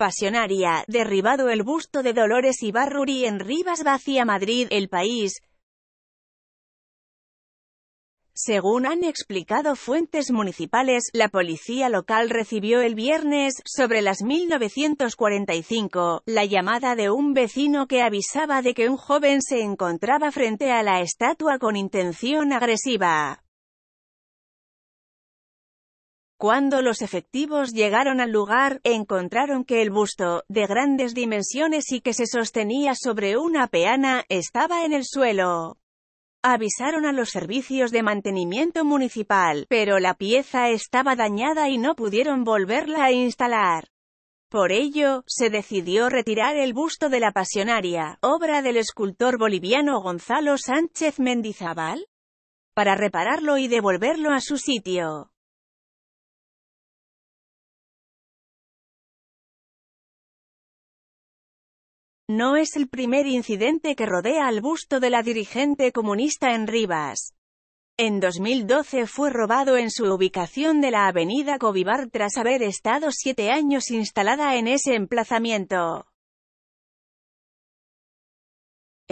Pasionaria, derribado el busto de Dolores Ibarruri en Rivas Vacía Madrid, el país. Según han explicado fuentes municipales, la policía local recibió el viernes, sobre las 1945, la llamada de un vecino que avisaba de que un joven se encontraba frente a la estatua con intención agresiva. Cuando los efectivos llegaron al lugar, encontraron que el busto, de grandes dimensiones y que se sostenía sobre una peana, estaba en el suelo. Avisaron a los servicios de mantenimiento municipal, pero la pieza estaba dañada y no pudieron volverla a instalar. Por ello, se decidió retirar el busto de la Pasionaria, obra del escultor boliviano Gonzalo Sánchez Mendizábal, para repararlo y devolverlo a su sitio. No es el primer incidente que rodea al busto de la dirigente comunista en Rivas. En 2012 fue robado en su ubicación de la avenida Covivar tras haber estado siete años instalada en ese emplazamiento.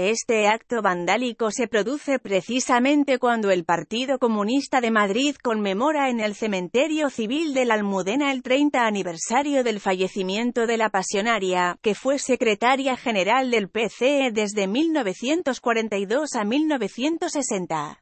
Este acto vandálico se produce precisamente cuando el Partido Comunista de Madrid conmemora en el Cementerio Civil de la Almudena el 30 aniversario del fallecimiento de la pasionaria, que fue secretaria general del PCE desde 1942 a 1960.